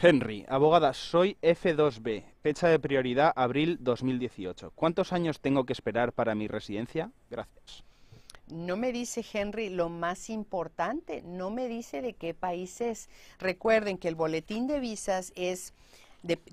Henry, abogada, soy F2B, fecha de prioridad abril 2018. ¿Cuántos años tengo que esperar para mi residencia? Gracias. No me dice Henry lo más importante, no me dice de qué países. Recuerden que el boletín de visas es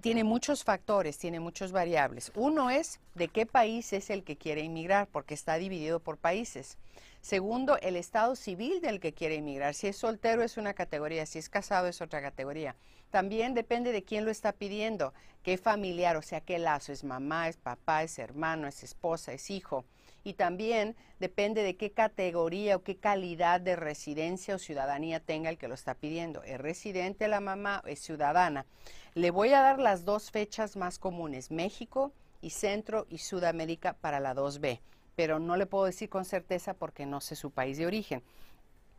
tiene muchos factores, tiene muchas variables. Uno es de qué país es el que quiere inmigrar, porque está dividido por países. Segundo, el estado civil del que quiere emigrar, Si es soltero es una categoría, si es casado es otra categoría. También depende de quién lo está pidiendo, qué familiar, o sea, qué lazo, es mamá, es papá, es hermano, es esposa, es hijo. Y también depende de qué categoría o qué calidad de residencia o ciudadanía tenga el que lo está pidiendo. ¿Es residente la mamá? ¿Es ciudadana? Le voy a dar las dos fechas más comunes, México y Centro y Sudamérica para la 2B pero no le puedo decir con certeza porque no sé su país de origen.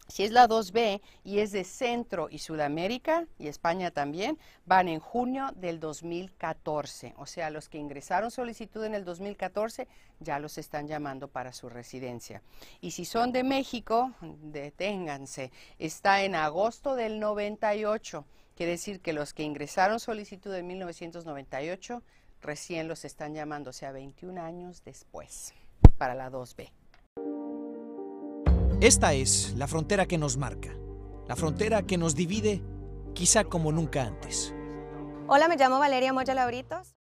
Si es la 2B y es de Centro y Sudamérica y España también, van en junio del 2014. O sea, los que ingresaron solicitud en el 2014 ya los están llamando para su residencia. Y si son de México, deténganse. Está en agosto del 98. Quiere decir que los que ingresaron solicitud en 1998 recién los están llamando, o sea, 21 años después para la 2B. Esta es la frontera que nos marca, la frontera que nos divide quizá como nunca antes. Hola, me llamo Valeria Moya Labritos.